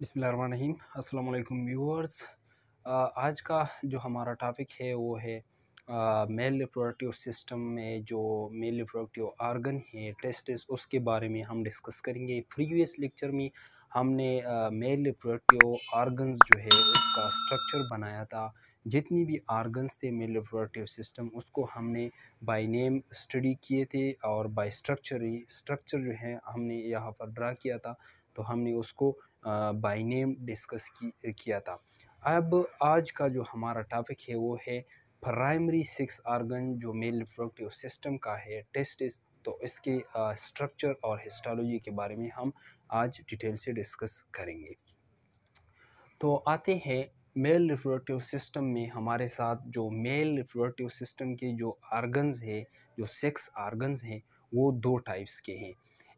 बिसमीम अल्लाम व्यूअर्स आज का जो हमारा टॉपिक है वो है मेल रिप्रोडक्टिव सिस्टम में जो मेल रिप्रोडक्टिव आर्गन है टेस्टिस उसके बारे में हम डिस्कस करेंगे प्रीवियस लेक्चर में हमने मेल रिप्रोडक्टिव आर्गन्स जो है उसका स्ट्रक्चर बनाया था जितनी भी आर्गन्स थे मेल रिप्रोडक्टिव सिस्टम उसको हमने बाय नेम स्टडी किए थे और बाय स्ट्रक्चर स्ट्रक्चर जो है हमने यहाँ पर ड्रा किया था तो हमने उसको बाय नेम डिस्कस की, किया था अब आज का जो हमारा टॉपिक है वो है प्राइमरी सिक्स आर्गन जो मेल रिप्रोडक्टिव सिस्टम का है टेस्ट तो इसके स्ट्रक्चर और हिस्टोलॉजी के बारे में हम आज डिटेल से डिस्कस करेंगे तो आते हैं मेल रिप्रोडक्टिव सिस्टम में हमारे साथ जो मेल रिप्रोडक्टिव सिस्टम के जो आर्गन्स है जो सेक्स आर्गन्स हैं वो दो टाइप्स के हैं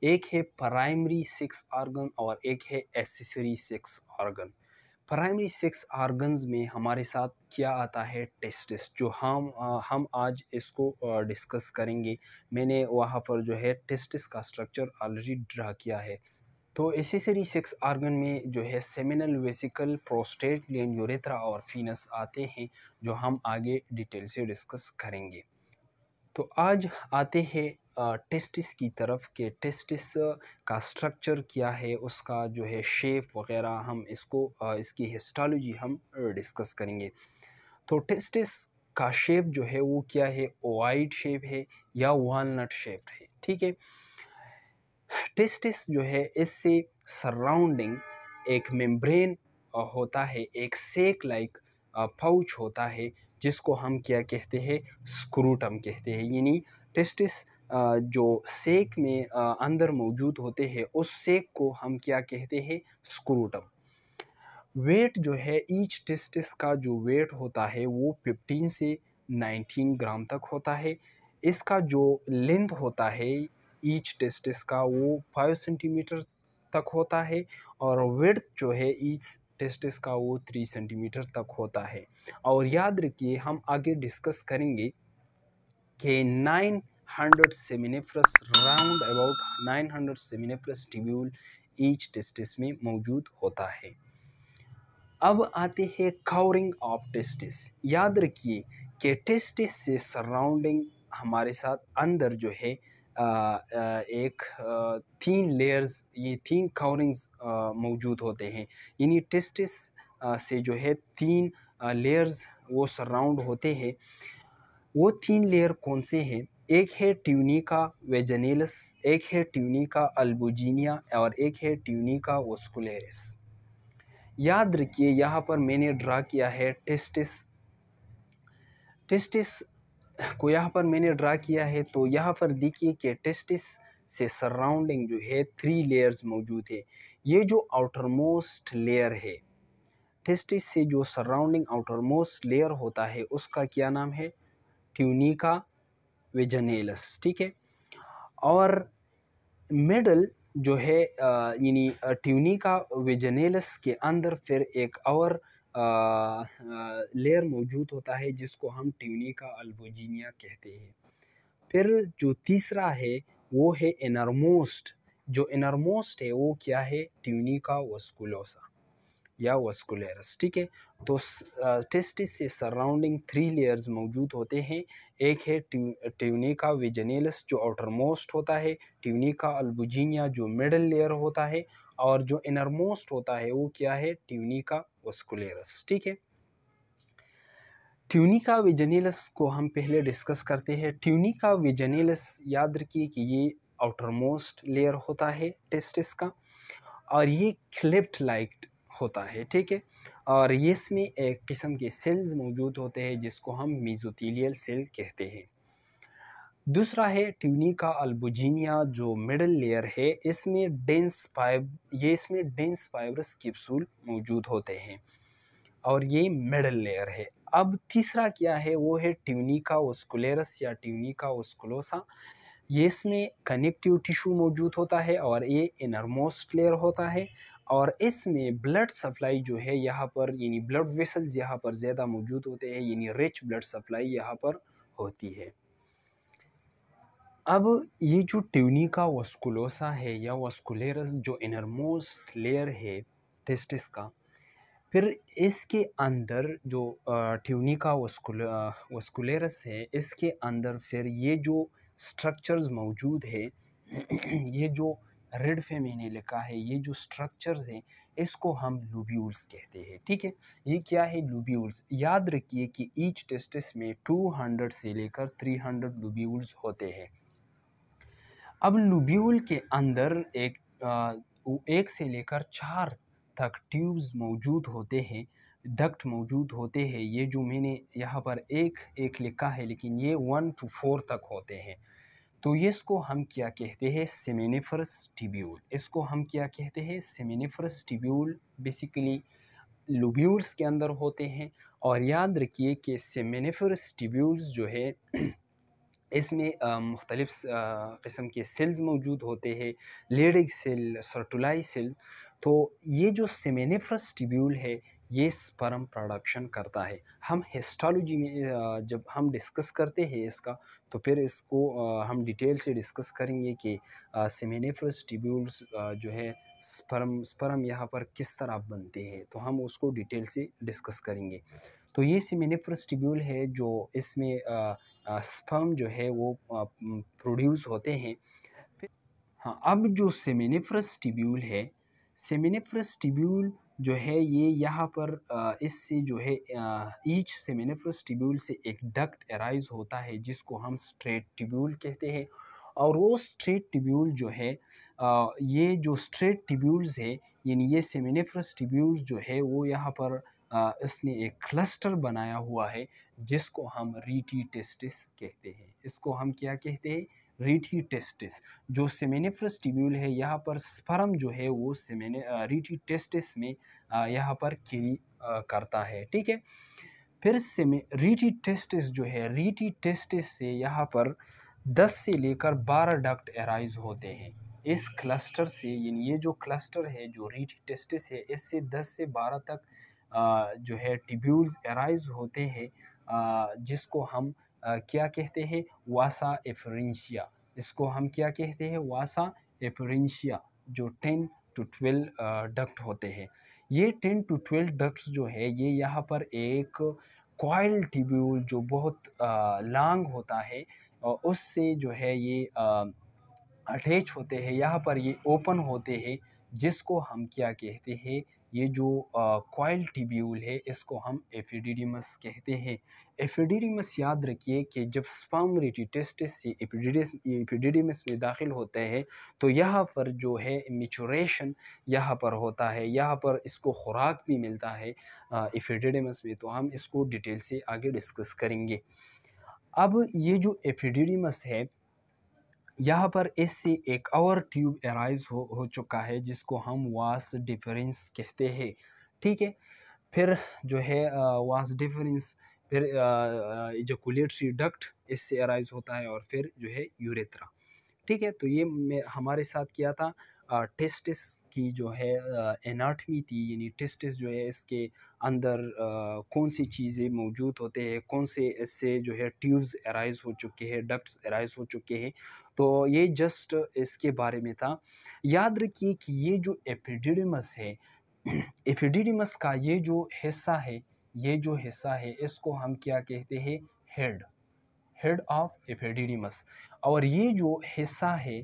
एक है प्राइमरी सेक्स ऑर्गन और एक है accessory sex organ primary sex organ में हमारे साथ क्या आता है टेस्टिस जो हम आ, हम आज इसको डिस्कस करेंगे मैंने वहाँ पर जो है टेस्टिस का स्ट्रक्चर ऑलरेडी ड्रा किया है तो एसेसरी सेक्स ऑर्गन में जो है सेमिनल वेसिकल प्रोस्टेट लेन यूरेथ्रा और फीनस आते हैं जो हम आगे डिटेल से डिस्कस करेंगे तो आज आते हैं टेस्टिस की तरफ के टेस्टिस का स्ट्रक्चर क्या है उसका जो है शेप वगैरह हम इसको इसकी हिस्टोलॉजी हम डिस्कस करेंगे तो टेस्टिस का शेप जो है वो क्या है ओवाइड शेप है या वालनट शेप है ठीक है टेस्टिस जो है इससे सराउंडिंग एक मेम्ब्रेन होता है एक सेक लाइक पाउच होता है जिसको हम क्या कहते हैं स्क्रूटम कहते हैं यानी टेस्टिस जो सेक में अंदर मौजूद होते हैं उस सेक को हम क्या कहते हैं स्क्रूटम वेट जो है ईच टिस्टिस का जो वेट होता है वो 15 से 19 ग्राम तक होता है इसका जो लेंथ होता है ईच टेस्टिस का वो फाइव सेंटीमीटर तक होता है और वेड़ जो है ईच टेस्टिस का वो थ्री सेंटीमीटर तक होता है और याद रखिए हम आगे डिस्कस करेंगे कि nine 100 seminiferous round about 900 seminiferous tubule each testis में मौजूद होता है अब आते हैं कवरिंग ऑफ टेस्टिस याद रखिए कि टेस्टिस से सराउंडिंग हमारे साथ अंदर जो है एक तीन लेयर्स ये तीन कवरिंग्स मौजूद होते हैं यानी टेस्टिस से जो है तीन लेयर्स वो सराउंड होते हैं वो तीन लेयर कौन से हैं एक है ट्यूनिका वेजनेलस एक है ट्यूनिका अल्बुजीनिया और एक है ट्यूनिका ओस्कुलेरिस याद रखिए यहाँ पर मैंने ड्रा किया है टेस्टिस टेस्टिस को यहाँ पर मैंने ड्रा किया है तो यहाँ पर देखिए कि टेस्टिस से सराउंडिंग जो है थ्री लेयर्स मौजूद है ये जो आउटर मोस्ट लेयर है टेस्टिस से जो सराउंडिंग आउटर मोस्ट लेयर होता है उसका क्या नाम है ट्यूनिका वेजनेलस ठीक है और मिडल जो है यानी ट्यूनिका वेजनेलस के अंदर फिर एक और लेयर मौजूद होता है जिसको हम ट्यूनिका अल्बोजीनिया कहते हैं फिर जो तीसरा है वो है इनरमोस्ट जो इनरमोस्ट है वो क्या है ट्यूनिका वस्कुलोसा या वस्कुलरस ठीक है तो टेस्टिस से सराउंडिंग थ्री लेयर्स मौजूद होते हैं एक है ट्यूनिका विजनेलस जो आउटर मोस्ट होता है ट्यूनिका अल्बुजिनिया जो मिडल लेयर होता है और जो इनर मोस्ट होता है वो क्या है ट्यूनिका वस्कुलरस ठीक है ट्यूनिका विजनेलस को हम पहले डिस्कस करते हैं ट्यूनिका विजनेलस याद रखिए कि ये आउटर मोस्ट लेयर होता है टेस्टिस का और ये क्लिप्ट लाइक्ड होता है ठीक है और ये इसमें एक किस्म के सेल्स मौजूद होते हैं जिसको हम मीजोथीलियल सेल कहते हैं दूसरा है ट्यूनिका अल्बुजीनिया जो मिडल लेयर है इसमें डेंस फाइब ये इसमें डेंस फाइबरस कैप्सूल मौजूद होते हैं और ये मिडल लेयर है अब तीसरा क्या है वो है ट्यूनिका ओस्कुलेरस या ट्यूनिका ओस्कुलोसा ये इसमें कनेक्टिव टिश्यू मौजूद होता है और ये इनरमोस्ट लेयर होता है और इसमें ब्लड सप्लाई जो है यहाँ पर यानी ब्लड वेसल्स यहाँ पर ज़्यादा मौजूद होते हैं यानी रिच ब्लड सप्लाई यहाँ पर होती है अब ये जो ट्यूनिका वस्कुलोसा है या वस्कुलेरस जो इनरमोस्ट लेयर है टेस्टिस का फिर इसके अंदर जो ट्यूनिका वस्कुल वस्कुलेरस है इसके अंदर फिर ये जो स्ट्रक्चर्स मौजूद है ये जो रेड फेमी ने लिखा है ये जो स्ट्रक्चर्स हैं इसको हम लूब्यूल्स कहते हैं ठीक है ये क्या है लूब्यूल्स याद रखिए कि ईच टेस्टिस में 200 से लेकर 300 हंड्रेड होते हैं अब लुब्यूल के अंदर एक आ, एक से लेकर चार तक ट्यूब्स मौजूद होते हैं डक्ट मौजूद होते हैं ये जो मैंने यहाँ पर एक एक लिखा है लेकिन ये वन टू फोर तक होते हैं तो ये इसको हम क्या कहते हैं सेमिनिफरस टिब्यूल इसको हम क्या कहते हैं सेमिनिफरस टिब्यूल बेसिकली लुब्यूल्स के अंदर होते हैं और याद रखिए कि सेमिनिफरस टिब्यूल्स जो है इसमें मुख्तलिफ़ किस्म के सेल्स मौजूद होते हैं लेडिक सेल सर्टुलाई सेल तो ये जो सेमेनिफ्रस टिब्यूल है ये स्पर्म प्रोडक्शन करता है हम हिस्टोलॉजी में जब हम डिस्कस करते हैं इसका तो फिर इसको हम डिटेल से डिस्कस करेंगे कि सेमेनिफ्रस टिब्यूल्स जो है स्पर्म स्पर्म यहाँ पर किस तरह बनते हैं तो हम उसको डिटेल से डिस्कस करेंगे तो ये सेमेनिफ्रस टिब्यूल है जो इसमें स्पर्म जो है वो प्रोड्यूस होते हैं हाँ अब जो सेमेनिफ्रस टिब्यूल है सेमिनिफ्रस टिब्यूल जो है ये यहाँ पर इससे जो है ईच सेमिनिफ्रस टिब्यूल से एक डक्ट एराइज होता है जिसको हम स्ट्रेट टिब्यूल कहते हैं और वो स्ट्रेट टिब्यूल जो है ये जो स्ट्रेट टिब्यूल्स है यानी ये सेमिनिफ्रस टिब्यूल्स जो है वो यहाँ पर इसने एक क्लस्टर बनाया हुआ है जिसको हम रीटी टेस्टिस कहते हैं इसको हम क्या कहते हैं रीठी टेस्टिस जो सेमेनिफ्रस टिब्यूल है यहाँ पर स्पर्म जो है वो सेमेने रीठी टेस्टिस में यहाँ पर क्री करता है ठीक है फिर सेमे रीठी टेस्टिस जो है रीठी टेस्टिस से यहाँ पर 10 से लेकर 12 डक्ट एराइज होते हैं इस क्लस्टर से यानी ये जो क्लस्टर है जो रीठी टेस्टिस है इससे 10 से 12 तक जो है टिब्यूल्स एराइज होते हैं जिसको हम आ, क्या कहते हैं वासा एफरेंशिया इसको हम क्या कहते हैं वासा एफरेंशिया जो टेन टू ट्वेल्व डक्ट होते हैं ये टेन टू ट्वेल्व डक्ट्स जो है ये यहाँ पर एक कॉयल टिब्यूल जो बहुत लॉन्ग होता है उससे जो है ये अटैच होते हैं यहाँ पर ये ओपन होते हैं जिसको हम क्या कहते हैं ये जो कॉयल टिब्यूल है इसको हम एफिडिडीमस कहते हैं एफिडिडीमस याद रखिए कि जब स्पर्म रेटिटेस्टिस से एफिडिडीमस में दाखिल होते हैं तो यहाँ पर जो है मिचोरेशन यहाँ पर होता है यहाँ पर इसको खुराक भी मिलता है एफिडिडीमस में तो हम इसको डिटेल से आगे डिस्कस करेंगे अब ये जो एफिडिडीमस है यहाँ पर इससे एक और ट्यूब एराइज हो हो चुका है जिसको हम वास डिफरेंस कहते हैं ठीक है फिर जो है वास डिफरेंस फिर इजोकुलेटरी डक्ट इससे एराइज होता है और फिर जो है यूरेथ्रा ठीक है तो ये मैं हमारे साथ किया था टेस्टिस की जो है एनाटमी थी यानी टेस्टिस जो है इसके अंदर आ, कौन सी चीज़ें मौजूद होते हैं कौन से इससे जो है ट्यूब्स एराइज हो चुके हैं डप्स एराइज हो चुके हैं तो ये जस्ट इसके बारे में था याद रखिए कि ये जो एफिडिडमस है एफिडिडमस का ये जो हिस्सा है ये जो हिस्सा है इसको हम क्या कहते हैं हेड हेड ऑफ एफिडिडमस और ये जो हिस्सा है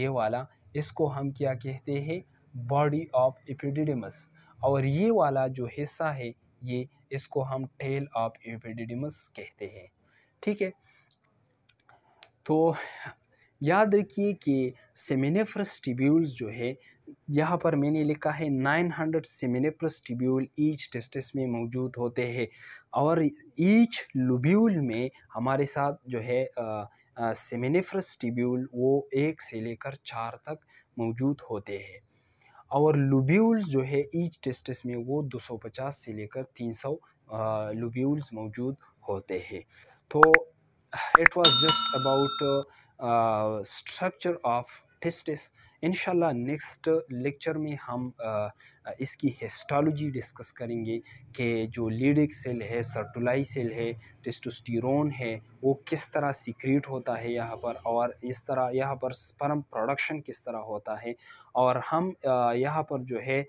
ये वाला इसको हम क्या कहते हैं बॉडी ऑफ एपिडिडमस और ये वाला जो हिस्सा है ये इसको हम टेल ऑफ एपिडिडमस कहते हैं ठीक है तो याद रखिए कि सेमिनेफ्रस टिब्यूल्स जो है यहाँ पर मैंने लिखा है 900 hundred seminiferous tubule each testis में मौजूद होते हैं और ईच लुब्यूल में हमारे साथ जो है सेमिनेफ्रस टिब्यूल वो एक से लेकर चार तक मौजूद होते हैं और लुब्यूल्स जो है ईच टेस्टिस में वो 250 से लेकर 300 लुब्यूल्स मौजूद होते हैं तो it was just about structure of testis in next lecture में हम इसकी हिस्टोलॉजी डिस्कस करेंगे कि जो लीडिक सेल है सर्टुलाई सेल है टेस्टोस्टिरोन है वो किस तरह सीक्रेट होता है यहाँ पर और इस तरह यहाँ पर स्पर्म प्रोडक्शन किस तरह होता है और हम यहाँ पर जो है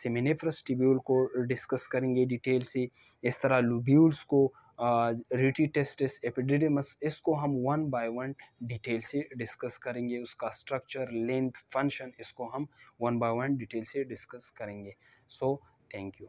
सेमिनेफ्रस टिब्यूल को डिस्कस करेंगे डिटेल से इस तरह लुब्यूल्स को रिटीटेस्टिस एपिडिडिमस इसको हम वन बाय वन डिटेल से डिस्कस करेंगे उसका स्ट्रक्चर लेंथ फंक्शन इसको हम वन बाय वन डिटेल से डिस्कस करेंगे सो थैंक यू